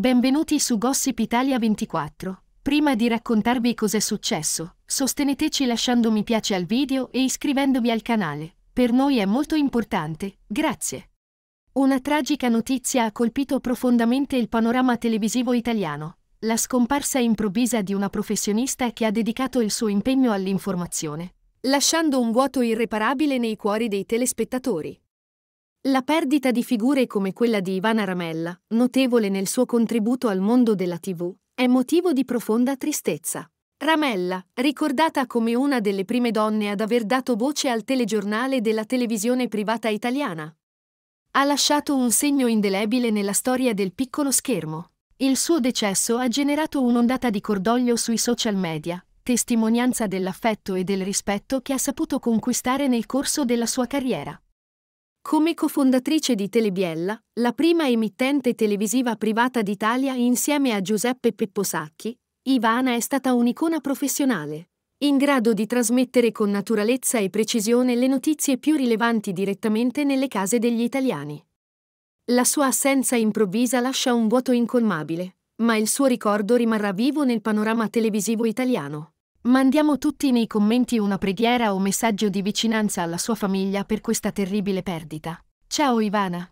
Benvenuti su Gossip Italia 24. Prima di raccontarvi cos'è successo, sosteneteci lasciando mi piace al video e iscrivendovi al canale. Per noi è molto importante, grazie. Una tragica notizia ha colpito profondamente il panorama televisivo italiano. La scomparsa improvvisa di una professionista che ha dedicato il suo impegno all'informazione, lasciando un vuoto irreparabile nei cuori dei telespettatori. La perdita di figure come quella di Ivana Ramella, notevole nel suo contributo al mondo della TV, è motivo di profonda tristezza. Ramella, ricordata come una delle prime donne ad aver dato voce al telegiornale della televisione privata italiana, ha lasciato un segno indelebile nella storia del piccolo schermo. Il suo decesso ha generato un'ondata di cordoglio sui social media, testimonianza dell'affetto e del rispetto che ha saputo conquistare nel corso della sua carriera. Come cofondatrice di Telebiella, la prima emittente televisiva privata d'Italia insieme a Giuseppe Peppo Sacchi, Ivana è stata un'icona professionale, in grado di trasmettere con naturalezza e precisione le notizie più rilevanti direttamente nelle case degli italiani. La sua assenza improvvisa lascia un vuoto incolmabile, ma il suo ricordo rimarrà vivo nel panorama televisivo italiano. Mandiamo tutti nei commenti una preghiera o messaggio di vicinanza alla sua famiglia per questa terribile perdita. Ciao Ivana!